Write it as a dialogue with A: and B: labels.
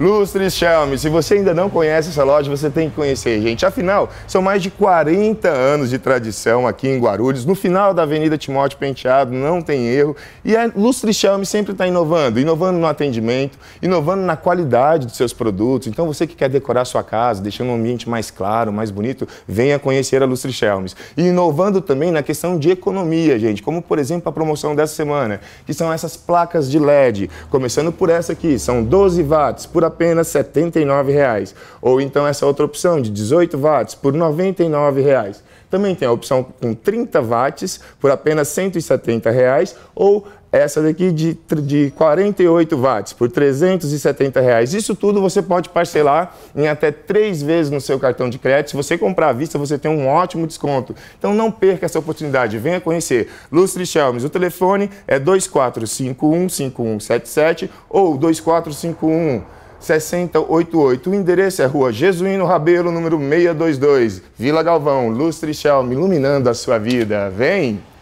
A: Lustre Xiaomi, se você ainda não conhece essa loja, você tem que conhecer, gente. Afinal, são mais de 40 anos de tradição aqui em Guarulhos, no final da Avenida Timóteo Penteado, não tem erro. E a Lustre Xiaomi sempre está inovando, inovando no atendimento, inovando na qualidade dos seus produtos. Então, você que quer decorar sua casa, deixando um ambiente mais claro, mais bonito, venha conhecer a Lustre Xiaomi. E inovando também na questão de economia, gente, como por exemplo a promoção dessa semana, que são essas placas de LED, começando por essa aqui, são 12 watts por por apenas R$ 79,00. Ou então essa outra opção de 18 watts por R$ 99,00. Também tem a opção com 30 watts por apenas R$ 170,00 ou essa daqui de, de 48 watts por 370 reais. Isso tudo você pode parcelar em até três vezes no seu cartão de crédito. Se você comprar à vista, você tem um ótimo desconto. Então não perca essa oportunidade, venha conhecer. Lustre Chelmes, o telefone é 2451 5177 ou 2451 6088. O endereço é Rua Jesuíno Rabelo, número 622, Vila Galvão, Lustre Chalme, iluminando a sua vida. Vem!